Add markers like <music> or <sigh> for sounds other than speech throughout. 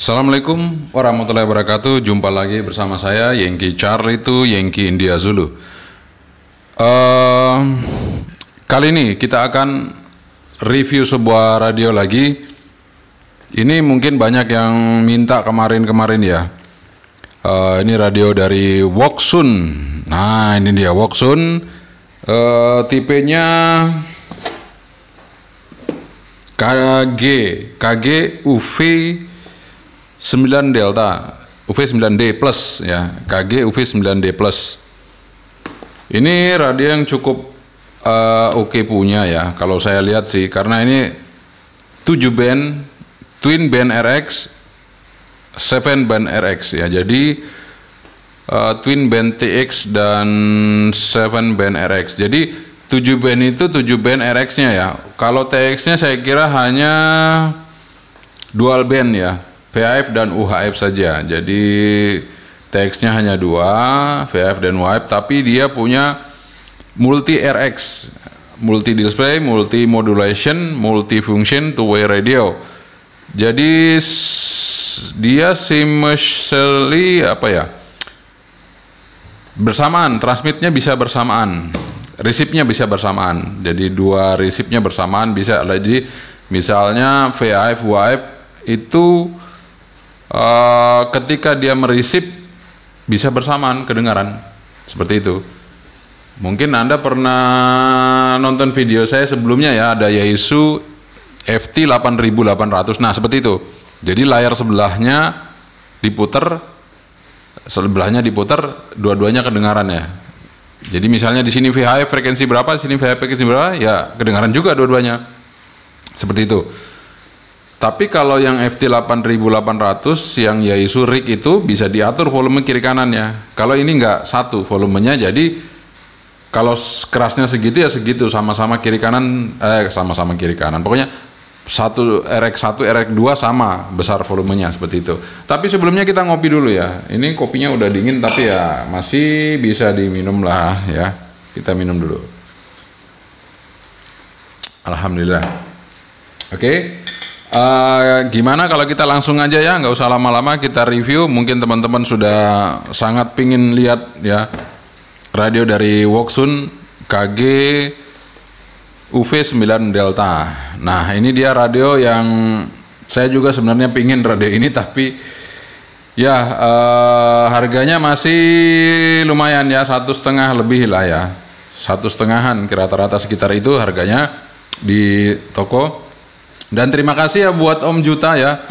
Assalamualaikum warahmatullahi wabarakatuh. Jumpa lagi bersama saya Yengki Charlie itu Yengki India Zulu. Uh, kali ini kita akan review sebuah radio lagi. Ini mungkin banyak yang minta kemarin-kemarin ya. Uh, ini radio dari Woksun. Nah ini dia Woksun. Uh, tipenya KG KG UV 9 delta, UV 9D plus ya, KG UV 9D plus. Ini radio yang cukup uh, eh, oke okay punya ya, kalau saya lihat sih, karena ini 7 band, twin band RX, 7 band RX ya, jadi uh, twin band TX dan 7 band RX. Jadi 7 band itu 7 band RX-nya ya. Kalau TX-nya saya kira hanya dual band ya. VIF dan UHF saja. Jadi teksnya hanya dua, VIF dan UHF, tapi dia punya multi RX, multi display, multi modulation, multi function two-way radio. Jadi dia simultaneously apa ya? Bersamaan, transmitnya bisa bersamaan, resipnya bisa bersamaan. Jadi dua resipnya bersamaan bisa. Jadi misalnya VAF, UHF itu uh, ketika dia merisip bisa bersamaan kedengaran seperti itu. Mungkin Anda pernah nonton video saya sebelumnya ya, ada Yaisu FT 8800. Nah, seperti itu. Jadi layar sebelahnya diputar sebelahnya diputar dua-duanya kedengaran ya. Jadi misalnya di sini VHF frekuensi berapa, di sini VHF frekuensi berapa, ya kedengaran juga dua-duanya. Seperti itu. Tapi kalau yang FT 8800 yang Yaisu rig itu bisa diatur volume kiri kanannya. Kalau ini enggak satu volumenya jadi kalau kerasnya segitu ya segitu sama-sama kiri kanan eh sama-sama kiri kanan. Pokoknya satu RX1 RX2 sama besar volumenya seperti itu. Tapi sebelumnya kita ngopi dulu ya. Ini kopinya udah dingin tapi ya masih bisa diminum lah ya. Kita minum dulu. Alhamdulillah. Oke. Okay. Uh, gimana kalau kita langsung aja ya, nggak usah lama-lama kita review. Mungkin teman-teman sudah sangat pingin lihat ya radio dari Woksun KG UV9 Delta. Nah ini dia radio yang saya juga sebenarnya pingin radio ini tapi ya uh, harganya masih lumayan ya satu setengah lebih lah ya satu setengahan kira rata-rata sekitar itu harganya di toko dan terima kasih ya buat Om Juta ya.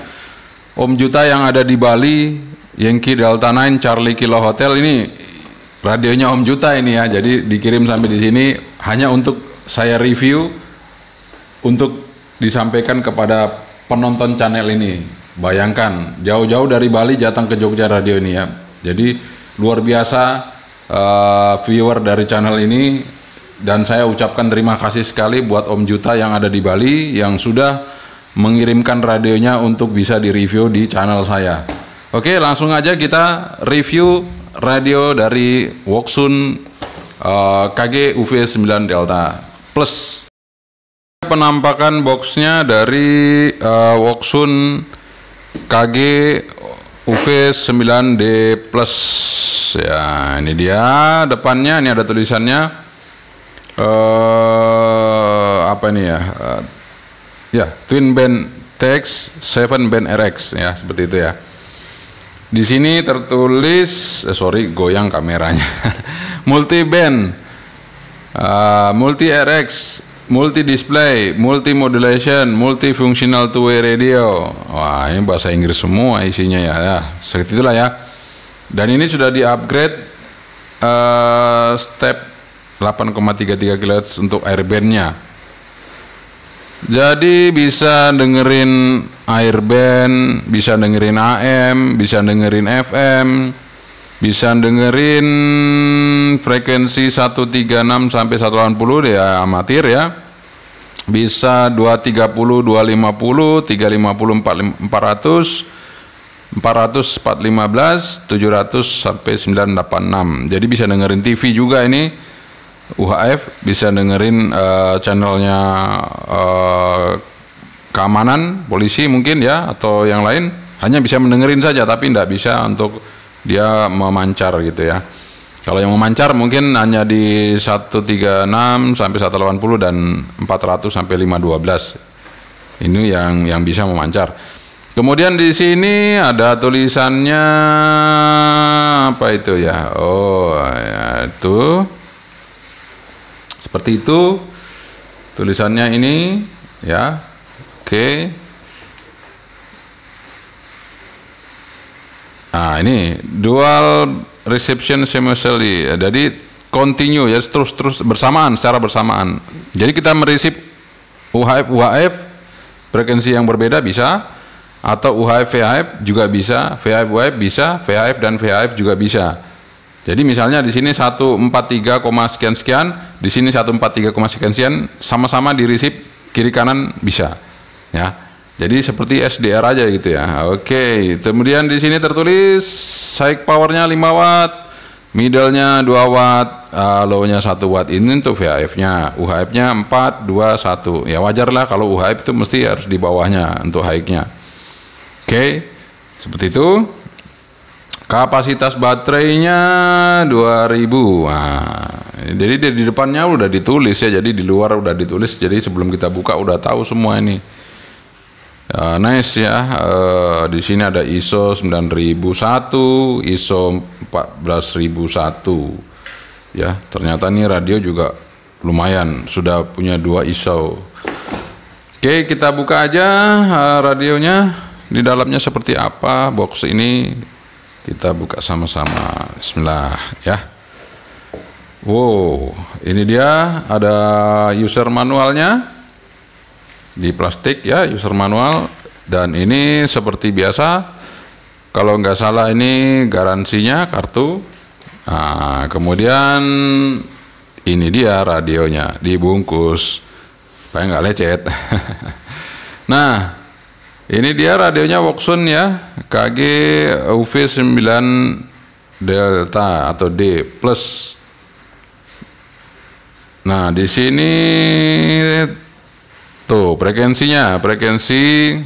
Om Juta yang ada di Bali, Yengki Delta 9 Charlie Kilo Hotel ini radionya Om Juta ini ya. Jadi dikirim sampai di sini hanya untuk saya review untuk disampaikan kepada penonton channel ini. Bayangkan jauh-jauh dari Bali datang ke Jogja radio ini ya. Jadi luar biasa uh, viewer dari channel ini dan saya ucapkan terima kasih sekali buat Om Juta yang ada di Bali yang sudah mengirimkan radionya untuk bisa direview di channel saya. Oke, langsung aja kita review radio dari Woksun uh, KG UV 9 Delta Plus. Penampakan boxnya dari uh, Woksun KG UV 9D Plus. Ya, ini dia depannya, ini ada tulisannya uh, apa ini ya? Uh, ya, twin band TX 7 band RX ya, seperti itu ya. Di sini tertulis eh, sorry goyang kameranya. <laughs> multi band uh, eh, multi RX multi display, multi modulation, multi functional two way radio. Wah, ini bahasa Inggris semua isinya ya. ya seperti itulah ya. Dan ini sudah di-upgrade uh, step 8,33 kHz untuk airbandnya jadi bisa dengerin airband bisa dengerin AM bisa dengerin FM bisa dengerin frekuensi 136 sampai 180 ya amatir ya bisa 230 250 350 400 400 415 700 sampai 986 jadi bisa dengerin TV juga ini UHF bisa dengerin uh, channelnya uh, keamanan polisi mungkin ya atau yang lain hanya bisa mendengerin saja tapi tidak bisa untuk dia memancar gitu ya kalau yang memancar mungkin hanya di 136 sampai 180 dan 400 sampai 512 ini yang yang bisa memancar kemudian di sini ada tulisannya apa itu ya oh ya itu seperti itu tulisannya ini ya. Oke. Okay. Nah, ini dual reception simultaneously. Jadi continue ya terus terus bersamaan secara bersamaan. Jadi kita meresip UHF UHF frekuensi yang berbeda bisa atau UHF VHF juga bisa, VHF UHF bisa, VHF dan VHF juga bisa. Jadi misalnya di sini 143, sekian sekian, di sini 143, sekian sekian, sama-sama di resip kiri kanan bisa. Ya. Jadi seperti SDR aja gitu ya. Oke, kemudian di sini tertulis side powernya 5 watt, middle-nya 2 watt, uh, low-nya 1 watt. Ini untuk VHF-nya, UHF-nya 4, 2, 1. Ya wajar lah kalau UHF itu mesti harus di bawahnya untuk high-nya. Oke, seperti itu. Kapasitas baterainya 2000. Nah, jadi di depannya udah ditulis ya, jadi di luar udah ditulis. Jadi sebelum kita buka udah tahu semua ini. Uh, nice ya. Uh, di sini ada ISO 9001, ISO 14001. Ya, ternyata nih radio juga lumayan sudah punya dua ISO. Oke, kita buka aja uh, radionya. Di dalamnya seperti apa box ini? Kita buka sama-sama. Bismillah ya. Wow, ini dia ada user manualnya di plastik ya, user manual dan ini seperti biasa kalau nggak salah ini garansinya kartu. Nah, kemudian ini dia radionya dibungkus supaya nggak lecet. <laughs> nah, ini dia radionya Woxun ya, KG UV 9 delta atau D plus. Nah, di sini tuh frekuensinya, frekuensi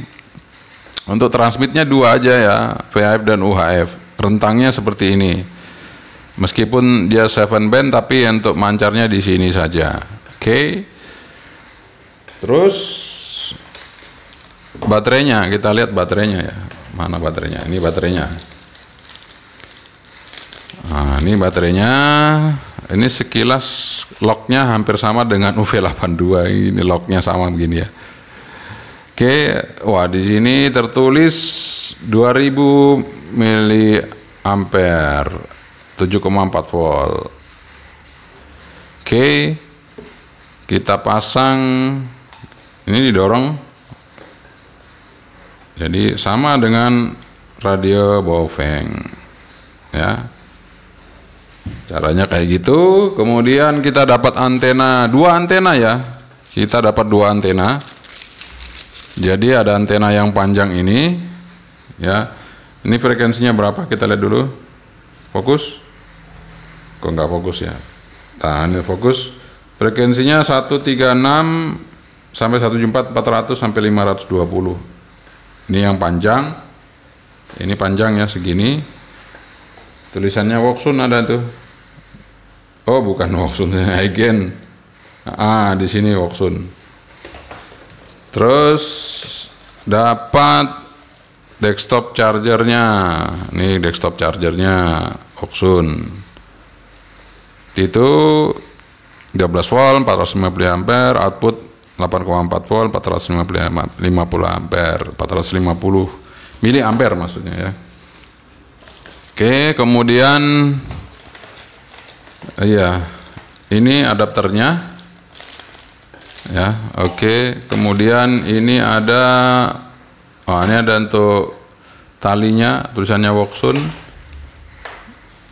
untuk transmitnya dua aja ya, VHF dan UHF. Rentangnya seperti ini. Meskipun dia 7 band tapi untuk mancarnya di sini saja. Oke. Okay. Terus baterainya kita lihat baterainya ya mana baterainya ini baterainya nah, ini baterainya ini sekilas locknya hampir sama dengan UV82 <laughs> ini locknya sama begini ya oke wah di sini tertulis 2000 mili ampere 7,4 volt oke kita pasang ini didorong jadi sama dengan radio Bofeng. Ya. Caranya kayak gitu, kemudian kita dapat antena, dua antena ya. Kita dapat dua antena. Jadi ada antena yang panjang ini ya. Ini frekuensinya berapa? Kita lihat dulu. Fokus. Kok nggak fokus ya? Nah, fokus. Frekuensinya 136 sampai 174 400 sampai 520 ini yang panjang ini panjang ya segini tulisannya Woksun ada tuh oh bukan <laughs> Woksun Hegen ah di sini Woksun terus dapat desktop chargernya ini desktop chargernya Woksun itu 12 volt 450 ampere output 8,4 volt 450 ampere 450 mili ampere maksudnya ya oke kemudian iya ini adapternya ya oke kemudian ini ada oh ini ada untuk talinya tulisannya Woksun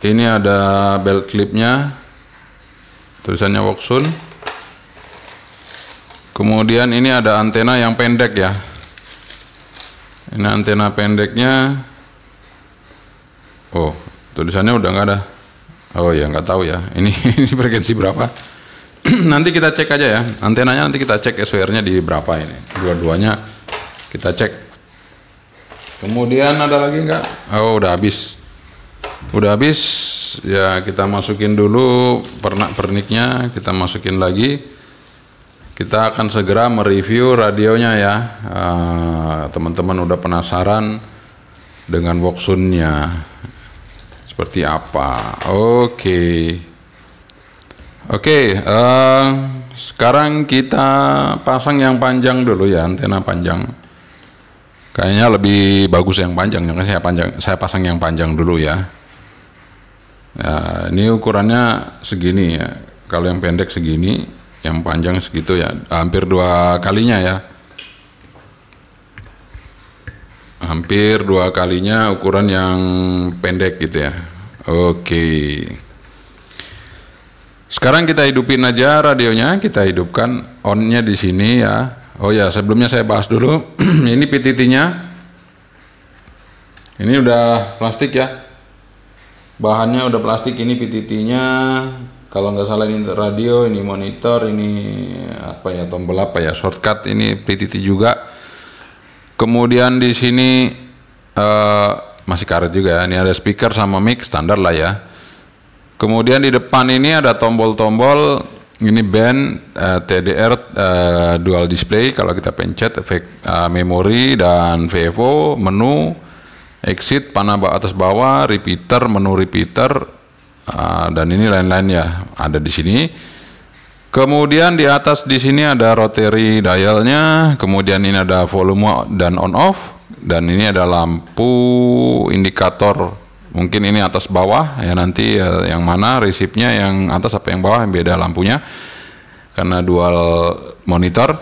ini ada belt clipnya tulisannya Woksun Kemudian ini ada antena yang pendek ya. Ini antena pendeknya. Oh, tulisannya udah nggak ada. Oh ya nggak tahu ya. Ini <laughs> ini frekuensi berapa? <clears throat> nanti kita cek aja ya. Antenanya nanti kita cek SWR-nya di berapa ini. Dua-duanya kita cek. Kemudian ada lagi nggak? Oh udah habis. Udah habis ya kita masukin dulu pernak perniknya kita masukin lagi. Kita akan segera mereview radionya ya. Eh, teman-teman uh, udah penasaran dengan Voxunnya seperti apa? Oke, okay. oke. Okay, uh, eh, sekarang kita pasang yang panjang dulu ya antena panjang. Kayaknya lebih bagus yang panjang. Jangan ya, saya panjang, saya pasang yang panjang dulu ya. uh, ini ukurannya segini ya. Kalau yang pendek segini, yang panjang segitu ya hampir dua kalinya ya hampir dua kalinya ukuran yang pendek gitu ya oke okay. sekarang kita hidupin aja radionya kita hidupkan onnya di sini ya oh ya sebelumnya saya bahas dulu <clears throat> ini PTT-nya ini udah plastik ya bahannya udah plastik ini PTT-nya kalau nggak salah ini radio ini monitor ini apa ya tombol apa ya shortcut ini PTT juga kemudian di sini uh, masih karet juga ya. ini ada speaker sama mic standar lah ya kemudian di depan ini ada tombol-tombol ini band uh, eh, TDR uh, eh, dual display kalau kita pencet efek uh, memori dan VFO menu exit panah atas bawah repeater menu repeater Ah, dan ini lain-lain ya ada di sini. Kemudian di atas di sini ada rotary dialnya, kemudian ini ada volume dan on off dan ini ada lampu indikator mungkin ini atas bawah ya nanti ya, yang mana resipnya yang atas apa yang bawah yang beda lampunya karena dual monitor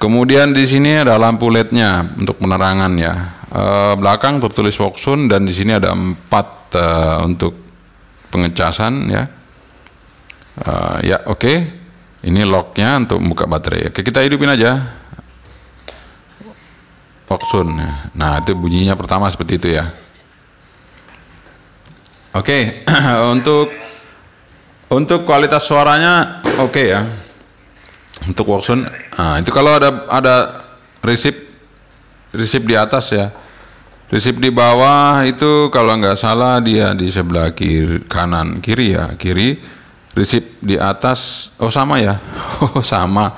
kemudian di sini ada lampu LED-nya untuk penerangan ya e, belakang tertulis Foxun dan di sini ada empat e, untuk pengecasan ya uh, ya oke okay. ini locknya untuk buka baterai oke kita hidupin aja Foxun ya. nah itu bunyinya pertama seperti itu ya Oke, okay. <clears throat> untuk untuk kualitas suaranya oke okay ya. Untuk Watson, nah, itu kalau ada ada resip resip di atas ya. Resip di bawah itu kalau nggak salah dia di sebelah kiri kanan kiri ya kiri. Resip di atas oh sama ya <laughs> oh sama.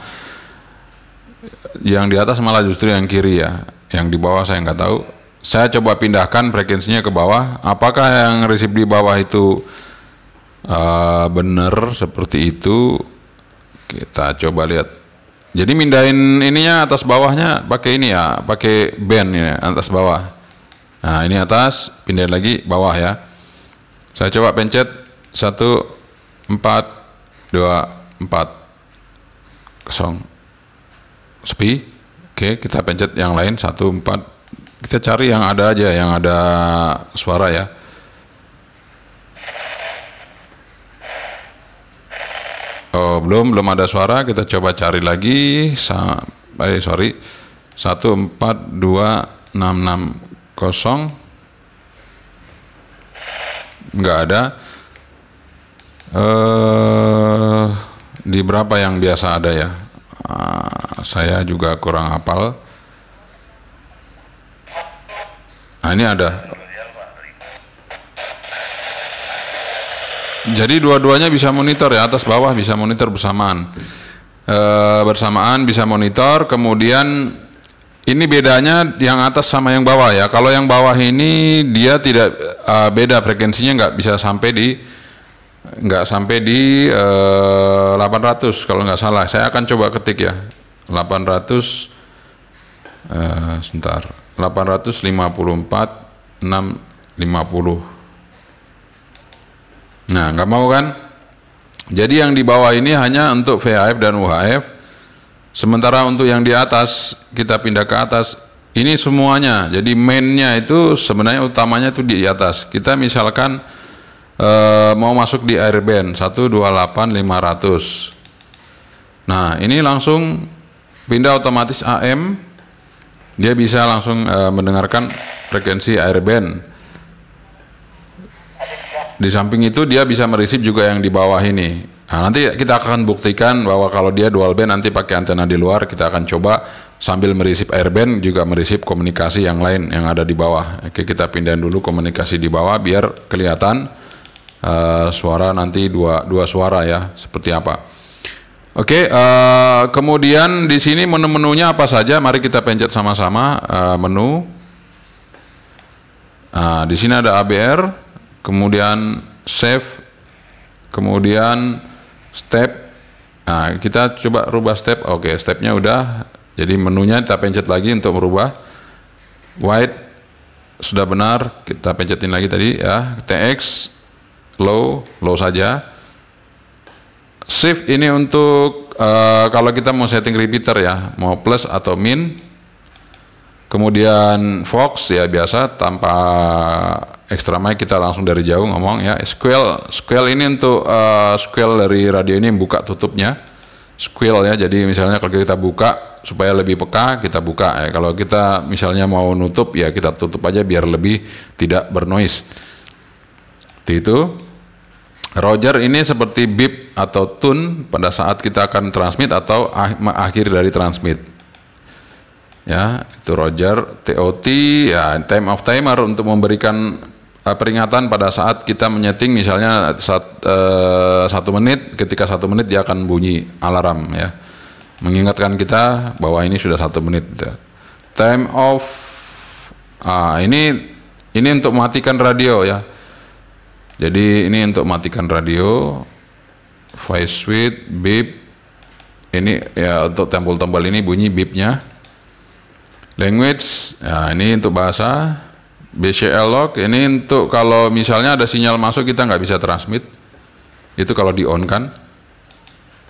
Yang di atas malah justru yang kiri ya. Yang di bawah saya nggak tahu. Saya coba pindahkan frekuensinya ke bawah. Apakah yang resip di bawah itu uh, benar seperti itu? Kita coba lihat jadi mindahin ininya atas bawahnya pakai ini ya, pakai band ya atas bawah. Nah, ini atas, pindah lagi bawah ya. Saya coba pencet satu empat dua empat kosong sepi. Oke, kita pencet yang lain satu empat kita cari yang ada aja yang ada suara ya. Oh, belum belum ada suara, kita coba cari lagi. Sa eh, sorry. satu empat dua enam enam kosong nggak ada eh di berapa yang biasa ada ya ah, saya juga kurang hafal nah ini ada jadi dua-duanya bisa monitor ya atas bawah bisa monitor bersamaan e, bersamaan bisa monitor kemudian ini bedanya yang atas sama yang bawah ya. Kalau yang bawah ini dia tidak uh, beda frekuensinya nggak bisa sampai di nggak sampai di uh, eh, 800 kalau nggak salah. Saya akan coba ketik ya 800 uh, eh, sebentar 854 650. Nah nggak mau kan? Jadi yang di bawah ini hanya untuk VHF dan UHF Sementara untuk yang di atas kita pindah ke atas ini semuanya. Jadi mainnya itu sebenarnya utamanya itu di atas. Kita misalkan e, mau masuk di airband 128500. Nah, ini langsung pindah otomatis AM dia bisa langsung e, mendengarkan frekuensi airband. Di samping itu dia bisa merisip juga yang di bawah ini. Nah, nanti kita akan buktikan bahwa kalau dia dual band nanti pakai antena di luar kita akan coba sambil merisip airband juga merisip komunikasi yang lain yang ada di bawah. Oke, kita pindahin dulu komunikasi di bawah biar kelihatan uh, suara nanti dua dua suara ya seperti apa. Oke, uh, kemudian di sini menu-menunya apa saja? Mari kita pencet sama-sama uh, menu. Nah, di sini ada ABR, kemudian save, kemudian step nah, kita coba rubah step oke stepnya udah jadi menunya kita pencet lagi untuk merubah white sudah benar kita pencetin lagi tadi ya tx low low saja shift ini untuk uh, kalau kita mau setting repeater ya mau plus atau min Kemudian Fox ya biasa tanpa extra mic kita langsung dari jauh ngomong ya. Squeal, squeal ini untuk uh, eh, squeal dari radio ini buka tutupnya. Squeal ya. Jadi misalnya kalau kita buka supaya lebih peka kita buka ya. Kalau kita misalnya mau nutup ya kita tutup aja biar lebih tidak bernoise. Seperti itu. Roger ini seperti beep atau tune pada saat kita akan transmit atau ah, akhir dari transmit ya itu Roger TOT ya time of timer untuk memberikan eh, peringatan pada saat kita menyeting misalnya saat uh, satu menit ketika satu menit dia akan bunyi alarm ya mengingatkan kita bahwa ini sudah satu menit ya. time of ah, ini ini untuk mematikan radio ya jadi ini untuk mematikan radio voice Switch, beep ini ya untuk tombol-tombol ini bunyi beepnya Language, ya ini untuk bahasa. BCL log ini untuk kalau misalnya ada sinyal masuk kita nggak bisa transmit. Itu kalau di on kan.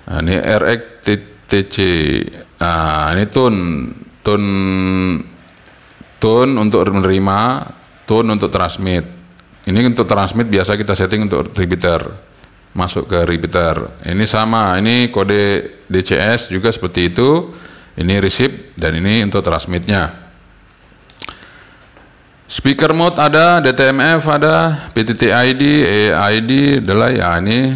Nah, ini RXTC Nah, ini tone tone tone untuk menerima, tone untuk transmit. Ini untuk transmit biasa kita setting untuk repeater. Masuk ke repeater. Ini sama, ini kode DCS juga seperti itu. Ini receive dan ini untuk transmitnya. Speaker mode ada, DTMF ada, PTT PTTID, EID, delay, ya ini.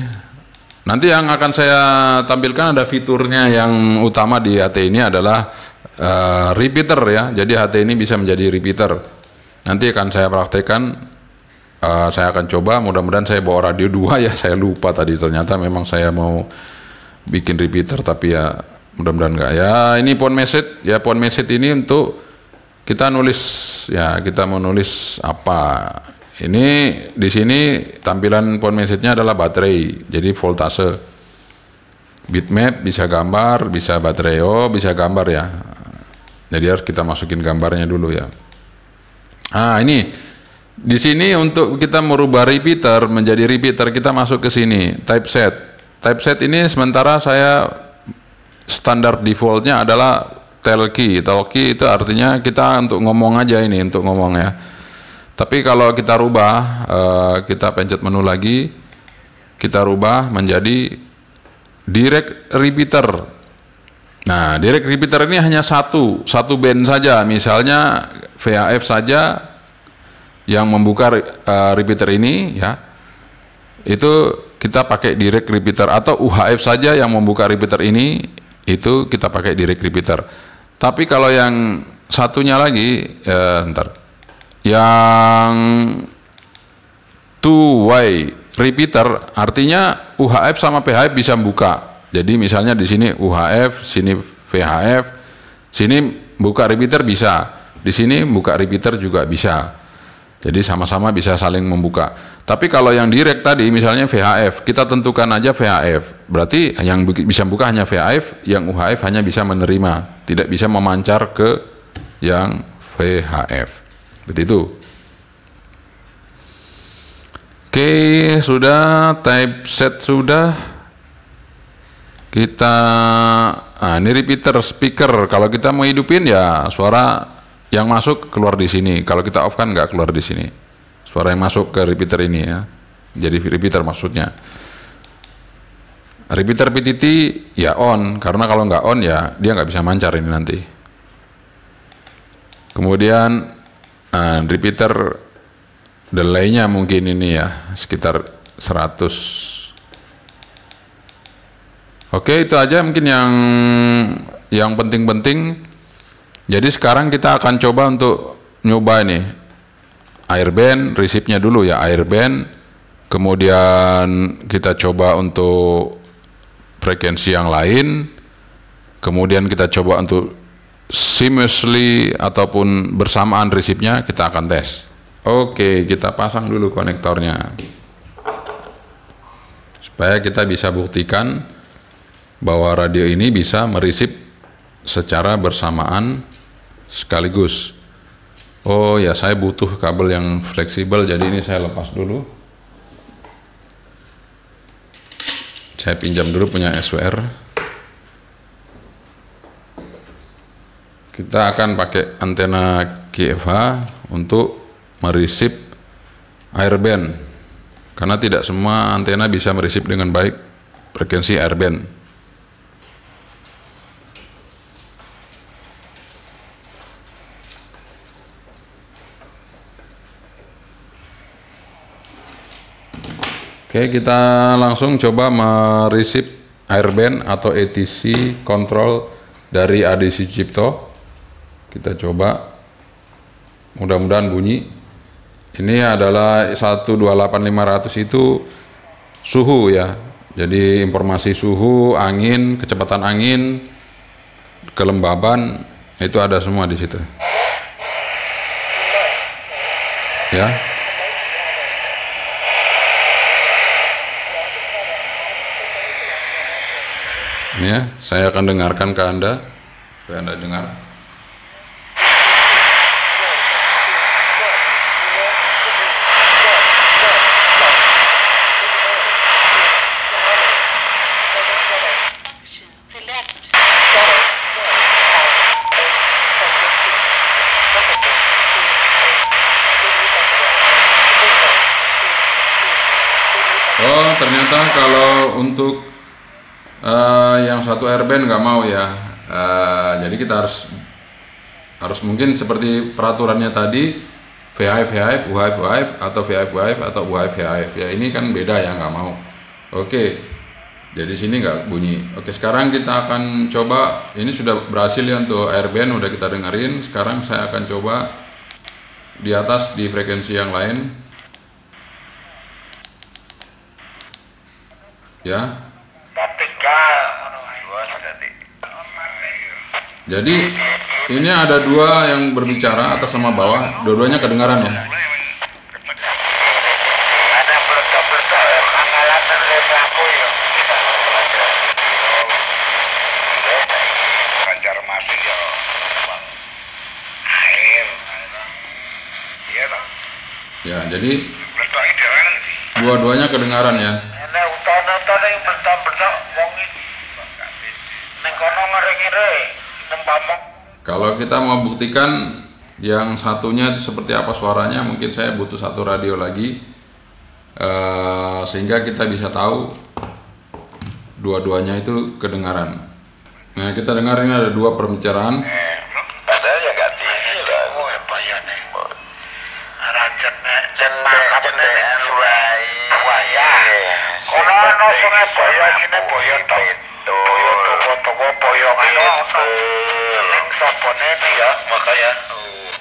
Nanti yang akan saya tampilkan ada fiturnya yang utama di HT ini adalah uh, repeater ya. Jadi HT ini bisa menjadi repeater. Nanti akan saya praktekkan, uh, saya akan coba. Mudah-mudahan saya bawa radio dua <laughs> ya, saya lupa tadi ternyata memang saya mau bikin repeater tapi ya mudah-mudahan enggak ya ini pon message ya pon message ini untuk kita nulis ya kita mau nulis apa ini di sini tampilan pon message-nya adalah baterai jadi voltase bitmap bisa gambar bisa baterai oh bisa gambar ya jadi harus kita masukin gambarnya dulu ya ah ini di sini untuk kita merubah repeater menjadi repeater kita masuk ke sini typeset. Typeset ini sementara saya standar defaultnya adalah telki. Telki itu artinya kita untuk ngomong aja ini untuk ngomong ya. Tapi kalau kita rubah, eh, kita pencet menu lagi, kita rubah menjadi direct repeater. Nah, direct repeater ini hanya satu, satu band saja. Misalnya VAF saja yang membuka eh, repeater ini ya. Itu kita pakai direct repeater atau UHF saja yang membuka repeater ini itu kita pakai direct repeater. Tapi kalau yang satunya lagi, ya, ntar, yang two way repeater artinya UHF sama PHF bisa buka. Jadi misalnya di sini UHF, sini VHF, sini buka repeater bisa, di sini buka repeater juga bisa. Jadi sama-sama bisa saling membuka. Tapi kalau yang direct tadi misalnya VHF, kita tentukan aja VHF. Berarti yang bisa buka hanya VHF, yang UHF hanya bisa menerima, tidak bisa memancar ke yang VHF. Seperti itu. Oke, sudah type set sudah. Kita nah ini repeater speaker. Kalau kita mau hidupin ya suara yang masuk keluar di sini. Kalau kita off kan nggak keluar di sini. Suara yang masuk ke repeater ini ya. Jadi repeater maksudnya. Repeater PTT ya on karena kalau nggak on ya dia nggak bisa mancar ini nanti. Kemudian uh, repeater delaynya mungkin ini ya sekitar 100 Oke, itu aja mungkin yang yang penting-penting jadi sekarang kita akan coba untuk nyoba ini airband, resipnya dulu ya airband. Kemudian kita coba untuk frekuensi yang lain. Kemudian kita coba untuk seamlessly ataupun bersamaan resipnya kita akan tes. Oke, kita pasang dulu konektornya. Supaya kita bisa buktikan bahwa radio ini bisa merisip secara bersamaan sekaligus. Oh ya saya butuh kabel yang fleksibel jadi ini saya lepas dulu. Saya pinjam dulu punya SWR. Kita akan pakai antena GFH untuk merisip airband karena tidak semua antena bisa meresip dengan baik frekuensi airband. Oke, kita langsung coba meresip airband atau ATC control dari ADC Cipto. Kita coba. Mudah-mudahan bunyi. Ini adalah 128500 itu suhu ya. Jadi informasi suhu, angin, kecepatan angin, kelembaban itu ada semua di situ. Ya. Ya, saya akan dengarkan ke Anda. ke Anda dengar. Oh, ternyata kalau untuk uh, yang satu airband nggak mau ya uh, jadi kita harus harus mungkin seperti peraturannya tadi VIF VIF UHF UHF atau VIF uhf atau UHF VIF ya ini kan beda ya nggak mau oke jadi sini nggak bunyi oke sekarang kita akan coba ini sudah berhasil ya untuk airband udah kita dengerin sekarang saya akan coba di atas di frekuensi yang lain ya Jadi ini ada dua yang berbicara atas sama bawah, dua-duanya kedengaran ya. Ya, jadi dua-duanya kedengaran ya. Kalau kita mau buktikan yang satunya itu seperti apa suaranya, mungkin saya butuh satu radio lagi uh, sehingga kita bisa tahu dua-duanya itu kedengaran. Nah, kita dengar ini ada dua pembicaraan. koneksi ya makanya oh,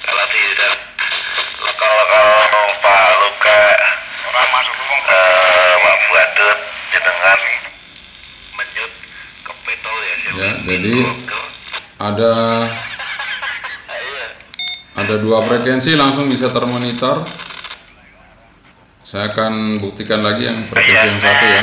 kalau tidak kalau kalau Pak Luka orang masuk uh, Pak Buatut jenengan menyut ke petol ya ya jadi ada ada dua frekuensi langsung bisa termonitor saya akan buktikan lagi yang frekuensi yang satu ya iya.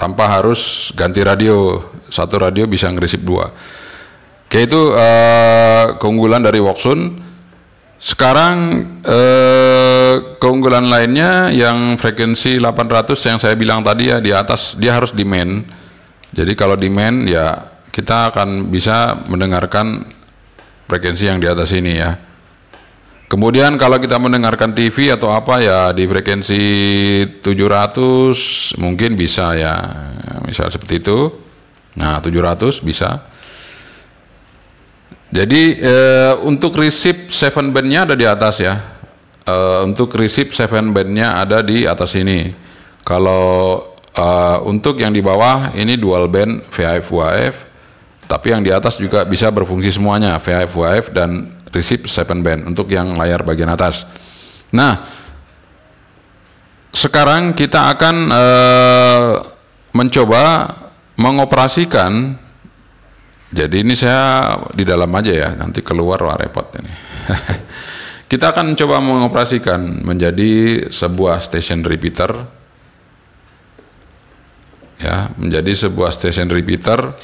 tanpa harus ganti radio satu radio bisa ngerisip dua oke itu uh, keunggulan dari Woksun sekarang uh, keunggulan lainnya yang frekuensi 800 yang saya bilang tadi ya di atas dia harus di main jadi kalau di main ya kita akan bisa mendengarkan frekuensi yang di atas ini ya Kemudian kalau kita mendengarkan TV atau apa ya di frekuensi 700 mungkin bisa ya. Misal seperti itu. Nah, 700 bisa. Jadi e, untuk resip 7 band-nya ada di atas ya. E, untuk resip 7 band-nya ada di atas ini. Kalau e, untuk yang di bawah ini dual band VHF UHF tapi yang di atas juga bisa berfungsi semuanya VHF UHF dan prinsip seven band untuk yang layar bagian atas. Nah, sekarang kita akan eh, mencoba mengoperasikan. Jadi ini saya di dalam aja ya, nanti keluar wah repot ini. <laughs> kita akan mencoba mengoperasikan menjadi sebuah station repeater ya menjadi sebuah station repeater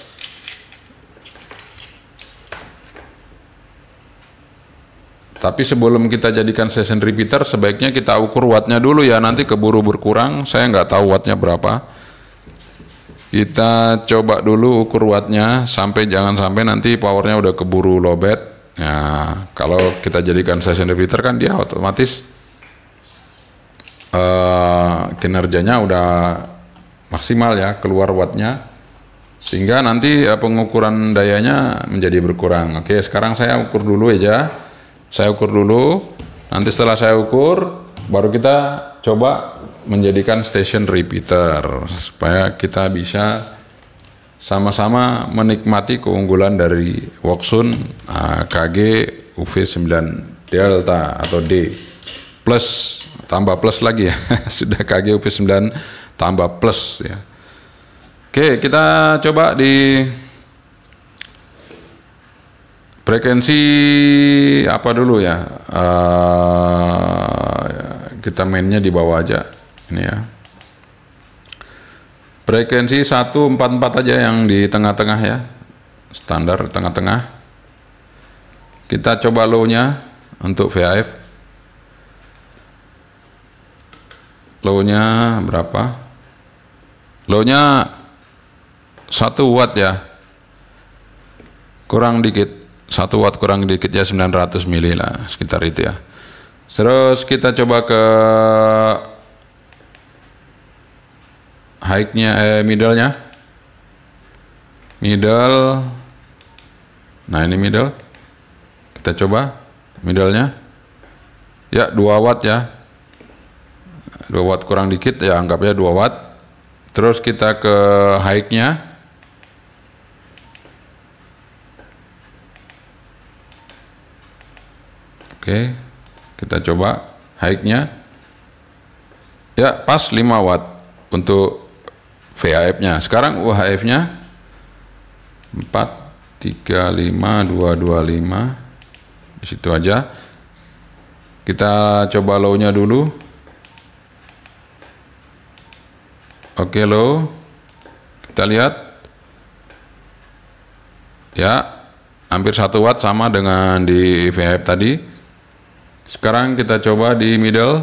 Tapi sebelum kita jadikan session repeater, sebaiknya kita ukur wattnya dulu ya. Nanti keburu berkurang, saya nggak tahu wattnya berapa. Kita coba dulu ukur wattnya, sampai jangan sampai nanti powernya udah keburu lobet. Ya, kalau kita jadikan session repeater kan dia otomatis uh, kinerjanya udah maksimal ya, keluar wattnya. Sehingga nanti eh, pengukuran dayanya menjadi berkurang. Oke, sekarang saya ukur dulu aja. Saya ukur dulu, nanti setelah saya ukur, baru kita coba menjadikan station repeater supaya kita bisa sama-sama menikmati keunggulan dari Waxun KG UV9 Delta atau D plus tambah plus lagi ya <laughs> sudah KG UV9 tambah plus ya oke kita coba di Frekuensi apa dulu ya? Uh, kita mainnya di bawah aja. Ini ya. Frekuensi 144 aja yang di tengah-tengah ya. Standar tengah-tengah. Kita coba low-nya untuk VAF. Low-nya berapa? Low-nya 1 watt ya. Kurang dikit. Satu watt kurang dikit ya 900 mili lah sekitar itu ya terus kita coba ke high-nya eh middle-nya middle nah ini middle kita coba middle-nya ya 2 watt ya 2 watt kurang dikit ya anggapnya 2 watt terus kita ke high-nya Oke, kita coba high-nya. Ya, pas 5 watt untuk VHF-nya. Sekarang UHF-nya 4, 3, 5, 2, 2, 5. Di situ aja. Kita coba low-nya dulu. Oke, low. Kita lihat. Ya, hampir 1 watt sama dengan di VHF tadi sekarang kita coba di middle.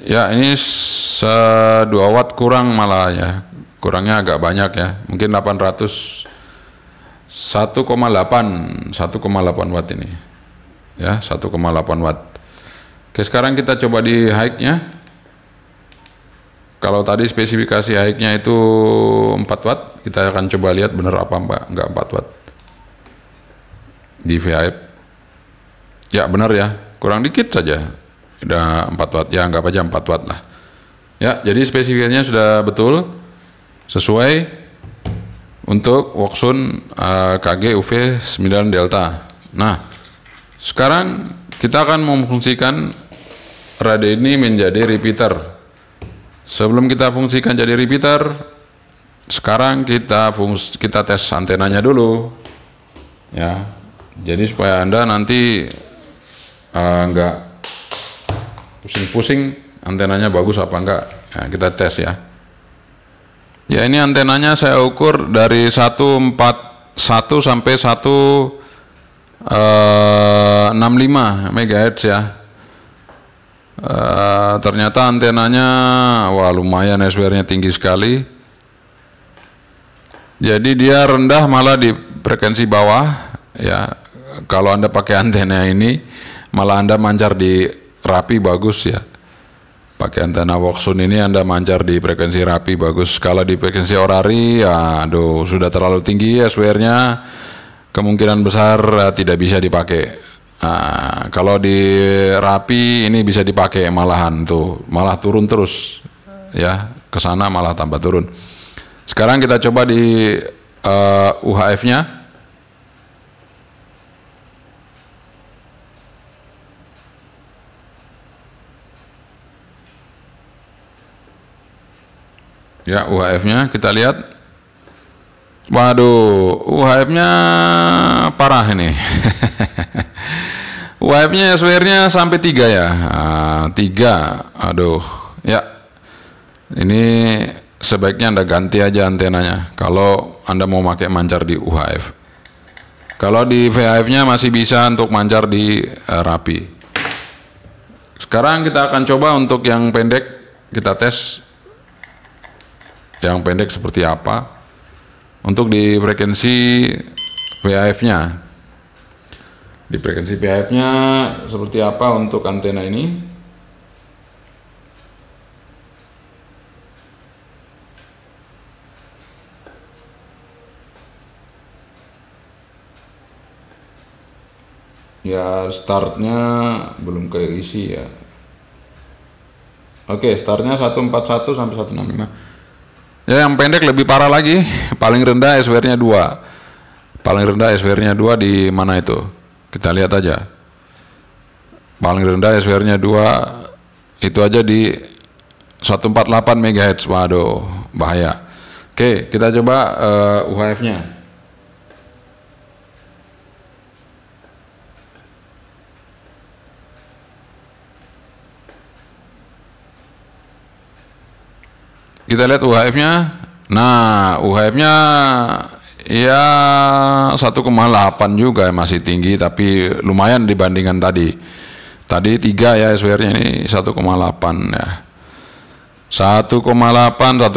Ya, ini dua watt kurang malah ya. Kurangnya agak banyak ya. Mungkin 800 1,8 1,8 watt ini. Ya, 1,8 watt. Oke, sekarang kita coba di high-nya. Kalau tadi spesifikasi high itu 4 watt, kita akan coba lihat benar apa Mbak, enggak 4 watt. Di VIP. Ya benar ya, kurang dikit saja. Udah 4 watt, ya anggap aja 4 watt lah. Ya, jadi spesifikasinya sudah betul, sesuai untuk Woxun uh, eh, KG UV 9 Delta. Nah, sekarang kita akan memfungsikan radio ini menjadi repeater Sebelum kita fungsikan jadi repeater, sekarang kita fungsi, kita tes antenanya dulu. Ya. Jadi supaya Anda nanti uh, eh, enggak pusing-pusing antenanya bagus apa enggak. Ya, kita tes ya. Ya ini antenanya saya ukur dari 141 sampai 1 uh, 65 MHz ya. Eh, ternyata antenanya wah lumayan ya SWR-nya tinggi sekali. Jadi dia rendah malah di frekuensi bawah ya. Kalau Anda pakai antena ini malah Anda mancar di rapi bagus ya. Pakai antena Voxun ini Anda mancar di frekuensi rapi bagus. Kalau di frekuensi orari ya aduh sudah terlalu tinggi ya SWR-nya kemungkinan besar uh, tidak bisa dipakai Nah, kalau di Rapi ini bisa dipakai malahan tuh, malah turun terus ya, ke sana malah tambah turun. Sekarang kita coba di uh, eh, UHF-nya. Ya, UHF-nya kita lihat Waduh, UHF-nya parah ini. UHF-nya <laughs> SWR-nya sampai tiga ya. Ah, tiga, aduh. Ya, ini sebaiknya Anda ganti aja antenanya kalau Anda mau pakai mancar di UHF. Kalau di VHF-nya masih bisa untuk mancar di uh, rapi. Sekarang kita akan coba untuk yang pendek, kita tes yang pendek seperti apa untuk di frekuensi VHF-nya. Di frekuensi VHF-nya seperti apa untuk antena ini? Ya, startnya belum keisi ya. Oke, startnya 141 sampai 165. Ya, yang pendek lebih parah lagi, paling rendah SWR-nya 2. Paling rendah SWR-nya 2 di mana itu? Kita lihat aja. Paling rendah SWR-nya 2 itu aja di 148 MHz. Waduh, bahaya. Oke, kita coba uh, eh, UHF-nya. kita lihat UHF-nya. Nah, UHF-nya ya 1,8 juga ya, masih tinggi tapi lumayan dibandingkan tadi. Tadi 3 ya SWR-nya ini 1,8 ya. 1,8 1,7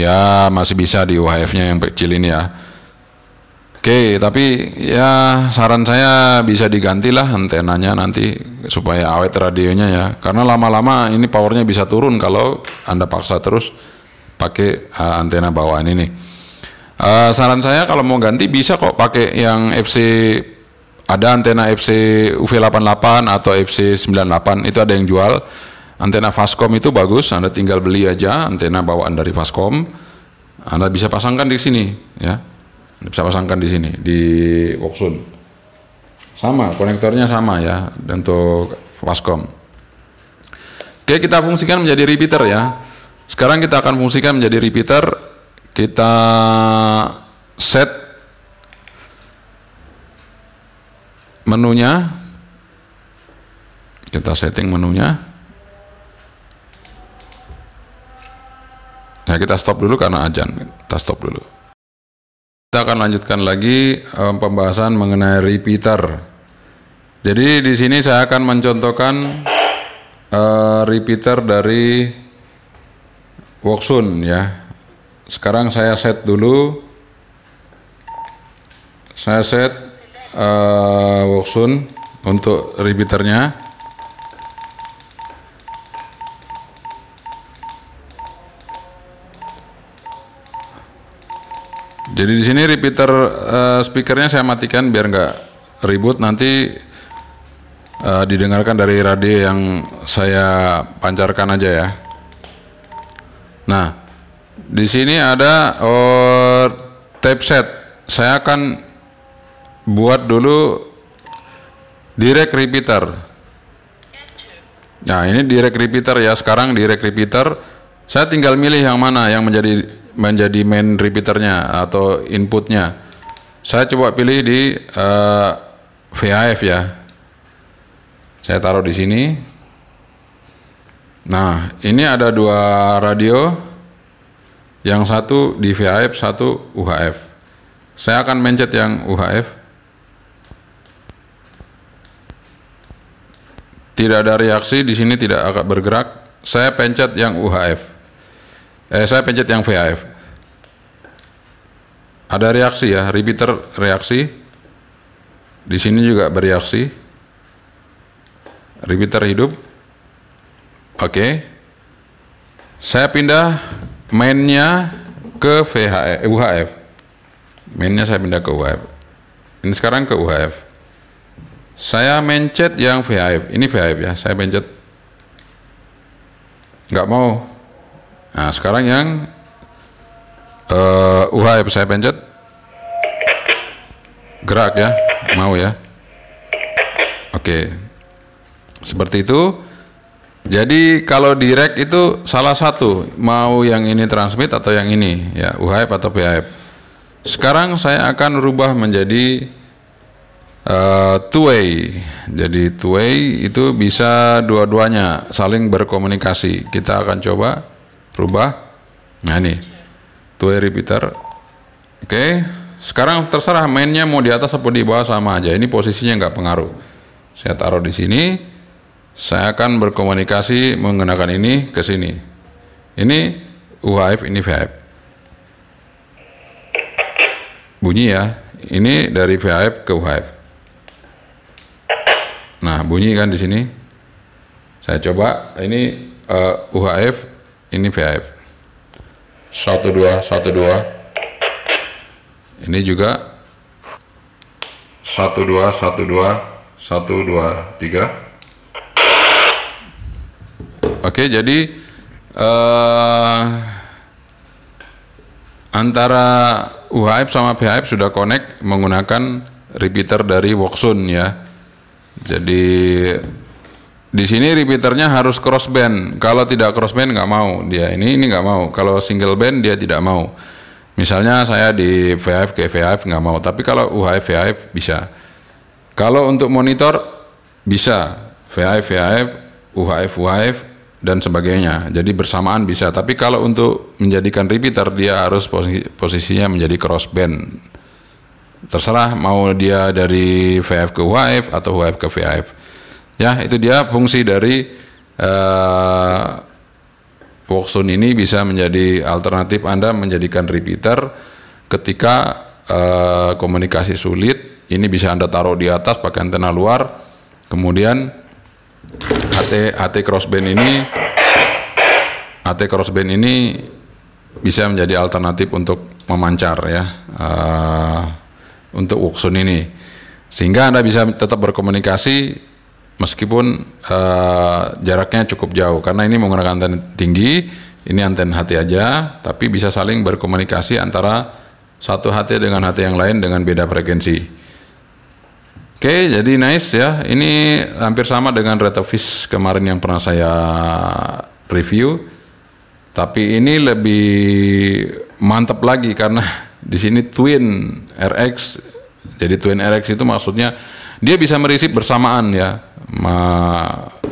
ya masih bisa di UHF-nya yang kecil ini ya. Oke, okay, tapi ya saran saya bisa digantilah antenanya nanti supaya awet radionya ya. Karena lama-lama ini powernya bisa turun kalau Anda paksa terus pakai uh, antena bawaan ini. Uh, saran saya kalau mau ganti bisa kok pakai yang FC ada antena FC UV88 atau FC 98 itu ada yang jual. Antena Fascom itu bagus, Anda tinggal beli aja antena bawaan dari Fascom. Anda bisa pasangkan di sini ya bisa pasangkan di sini di Woksun sama konektornya sama ya untuk Wascom oke kita fungsikan menjadi repeater ya sekarang kita akan fungsikan menjadi repeater kita set menunya kita setting menunya ya kita stop dulu karena ajan kita stop dulu kita akan lanjutkan lagi um, pembahasan mengenai repeater. Jadi di sini saya akan mencontohkan uh, repeater dari Voxun ya. Sekarang saya set dulu. Saya set uh, eh, Woxun untuk repeaternya. Jadi di sini repeater uh, speakernya saya matikan biar nggak ribut nanti uh, didengarkan dari radio yang saya pancarkan aja ya. Nah, di sini ada oh, tape set. Saya akan buat dulu direct repeater. Nah, ini direct repeater ya. Sekarang direct repeater. Saya tinggal milih yang mana yang menjadi menjadi main repeaternya atau inputnya. Saya coba pilih di uh, eh, VIF ya. Saya taruh di sini. Nah, ini ada dua radio. Yang satu di VIF, satu UHF. Saya akan mencet yang UHF. Tidak ada reaksi di sini tidak agak bergerak. Saya pencet yang UHF. Eh, saya pencet yang VAF. Ada reaksi ya, repeater reaksi. Di sini juga bereaksi. Repeater hidup. Oke. Saya pindah mainnya ke VHF, eh, UHF. Mainnya saya pindah ke UHF. Ini sekarang ke UHF. Saya mencet yang VHF. Ini VHF ya, saya pencet. Nggak mau Nah, sekarang yang uh, eh, UHF saya pencet. Gerak ya, mau ya. Oke. Seperti itu. Jadi kalau direct itu salah satu, mau yang ini transmit atau yang ini, ya UHF atau PHF. Sekarang saya akan rubah menjadi uh, eh, two way. Jadi two way itu bisa dua-duanya saling berkomunikasi. Kita akan coba Rubah. Nah ini. Two repeater. Oke. Okay. Sekarang terserah mainnya mau di atas atau di bawah sama aja. Ini posisinya nggak pengaruh. Saya taruh di sini. Saya akan berkomunikasi menggunakan ini ke sini. Ini UHF, ini VHF. Bunyi ya. Ini dari VHF ke UHF. Nah, bunyi kan di sini. Saya coba ini uh, eh, UHF ini VHF, Satu dua satu dua. Ini juga satu dua satu dua satu dua tiga. Oke, jadi uh, antara UHF sama VHF sudah connect menggunakan repeater dari Woxun ya. Jadi di sini repeaternya harus crossband. Kalau tidak crossband nggak mau dia. Ini ini nggak mau. Kalau single band dia tidak mau. Misalnya saya di VHF ke VHF nggak mau. Tapi kalau UHF VHF bisa. Kalau untuk monitor bisa VHF VHF UHF UHF dan sebagainya. Jadi bersamaan bisa. Tapi kalau untuk menjadikan repeater dia harus posisi, posisinya menjadi crossband. Terserah mau dia dari VHF ke UHF atau UHF ke VHF. Ya, itu dia fungsi dari uh, ini bisa menjadi alternatif Anda menjadikan repeater ketika uh, komunikasi sulit. Ini bisa Anda taruh di atas pakai antena luar. Kemudian at at crossband ini at crossband ini bisa menjadi alternatif untuk memancar ya uh, untuk Woxun ini. Sehingga Anda bisa tetap berkomunikasi meskipun uh, jaraknya cukup jauh karena ini menggunakan antena tinggi ini antena hati aja tapi bisa saling berkomunikasi antara satu hati dengan hati yang lain dengan beda frekuensi oke okay, jadi nice ya ini hampir sama dengan retovis kemarin yang pernah saya review tapi ini lebih mantap lagi karena di sini twin RX jadi twin RX itu maksudnya dia bisa merisip bersamaan ya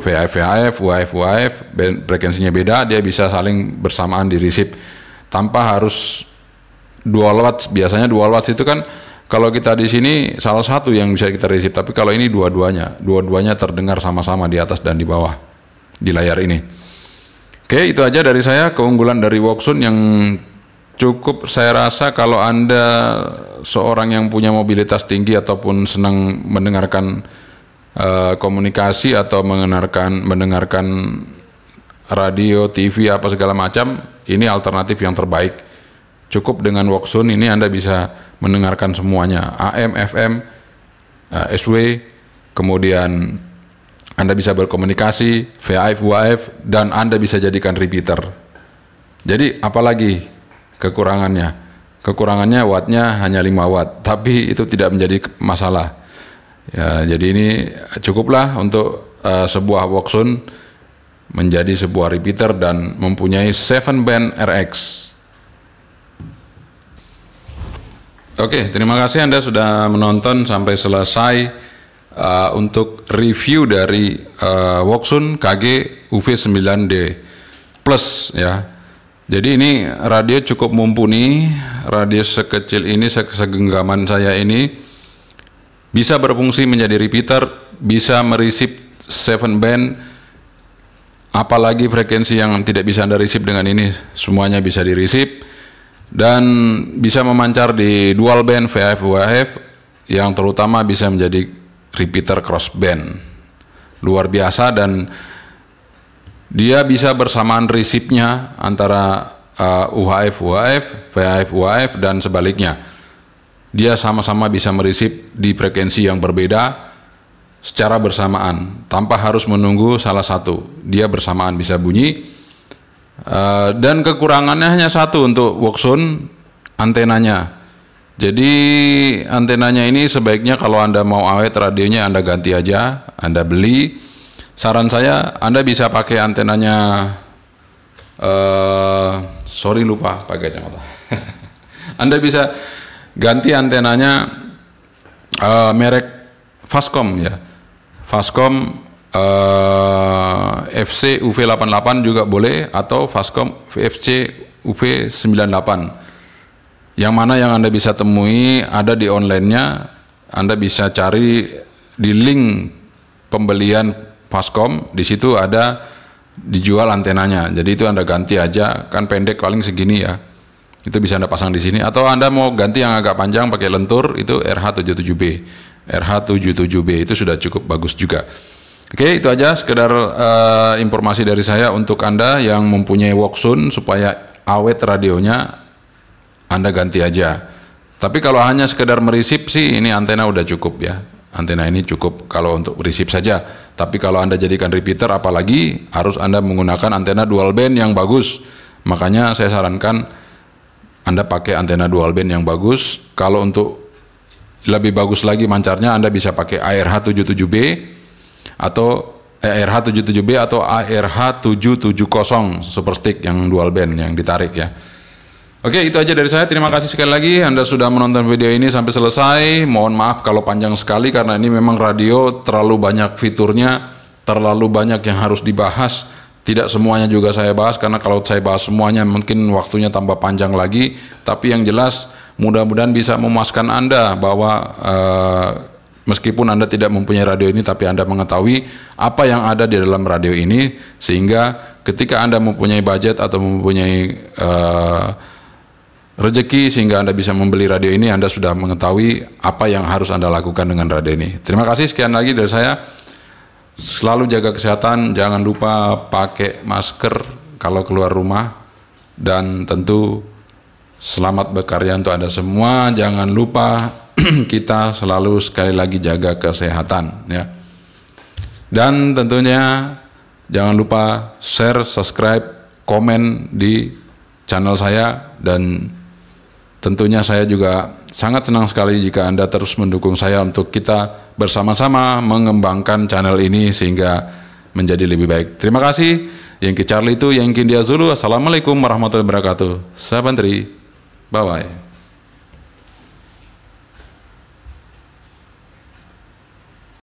VIF VIF UIF UIF frekuensinya beda dia bisa saling bersamaan di receive tanpa harus dual watts biasanya dual watts itu kan kalau kita di sini salah satu yang bisa kita receive tapi kalau ini dua-duanya dua-duanya terdengar sama-sama di atas dan di bawah di layar ini oke itu aja dari saya keunggulan dari Woxun yang cukup saya rasa kalau anda seorang yang punya mobilitas tinggi ataupun senang mendengarkan Eh, komunikasi atau mengenarkan mendengarkan radio, TV apa segala macam, ini alternatif yang terbaik. Cukup dengan walkson ini Anda bisa mendengarkan semuanya, AM, FM, uh, eh, SW, kemudian Anda bisa berkomunikasi VIF, UAF dan Anda bisa jadikan repeater. Jadi apalagi kekurangannya? Kekurangannya wattnya hanya 5 watt, tapi itu tidak menjadi masalah Ya, jadi ini cukuplah untuk uh, sebuah Voxun menjadi sebuah repeater dan mempunyai 7 band RX. Oke, terima kasih Anda sudah menonton sampai selesai uh, untuk review dari uh, Voxun KG UV9D Plus ya. Jadi ini radio cukup mumpuni, radio sekecil ini, se segenggaman saya ini bisa berfungsi menjadi repeater, bisa merisip seven band, apalagi frekuensi yang tidak bisa Anda risip dengan ini, semuanya bisa dirisip, dan bisa memancar di dual band VHF UHF yang terutama bisa menjadi repeater cross band. Luar biasa dan dia bisa bersamaan risipnya antara UHF UHF, VHF UHF dan sebaliknya dia sama-sama bisa merisip di frekuensi yang berbeda secara bersamaan tanpa harus menunggu salah satu. Dia bersamaan bisa bunyi eh, dan kekurangannya hanya satu untuk Woxon antenanya. Jadi antenanya ini sebaiknya kalau Anda mau awet radionya Anda ganti aja, Anda beli. Saran saya Anda bisa pakai antenanya uh, sorry lupa pakai kacamata. <laughs> anda bisa ganti antenanya uh, merek Fascom ya. Fascom uh, FC UV88 juga boleh atau Fascom FC UV98. Yang mana yang Anda bisa temui ada di online-nya, Anda bisa cari di link pembelian Fascom, di situ ada dijual antenanya. Jadi itu Anda ganti aja, kan pendek paling segini ya. Itu bisa Anda pasang di sini atau Anda mau ganti yang agak panjang pakai lentur itu RH77B. RH77B itu sudah cukup bagus juga. Oke, itu aja sekedar uh, informasi dari saya untuk Anda yang mempunyai Waxun supaya awet radionya Anda ganti aja. Tapi kalau hanya sekedar merisip sih ini antena udah cukup ya. Antena ini cukup kalau untuk resip saja. Tapi kalau Anda jadikan repeater apalagi harus Anda menggunakan antena dual band yang bagus. Makanya saya sarankan anda pakai antena dual band yang bagus. Kalau untuk lebih bagus lagi mancarnya Anda bisa pakai ARH 77B atau ARH eh, 77B atau ARH 770 super stick yang dual band yang ditarik ya. Oke, itu aja dari saya. Terima kasih sekali lagi Anda sudah menonton video ini sampai selesai. Mohon maaf kalau panjang sekali karena ini memang radio terlalu banyak fiturnya, terlalu banyak yang harus dibahas tidak semuanya juga saya bahas karena kalau saya bahas semuanya mungkin waktunya tambah panjang lagi. Tapi yang jelas mudah-mudahan bisa memuaskan Anda bahwa eh, meskipun Anda tidak mempunyai radio ini tapi Anda mengetahui apa yang ada di dalam radio ini sehingga ketika Anda mempunyai budget atau mempunyai uh, eh, rezeki sehingga Anda bisa membeli radio ini Anda sudah mengetahui apa yang harus Anda lakukan dengan radio ini. Terima kasih sekian lagi dari saya. Selalu jaga kesehatan, jangan lupa pakai masker kalau keluar rumah dan tentu selamat berkarya untuk Anda semua. Jangan lupa <clears throat> kita selalu sekali lagi jaga kesehatan ya. Dan tentunya jangan lupa share, subscribe, komen di channel saya dan Tentunya saya juga sangat senang sekali jika Anda terus mendukung saya untuk kita bersama-sama mengembangkan channel ini sehingga menjadi lebih baik. Terima kasih. Yang ke Charlie itu ke Dia Zulu. Assalamualaikum warahmatullahi wabarakatuh. Saya Bantri. Bye-bye.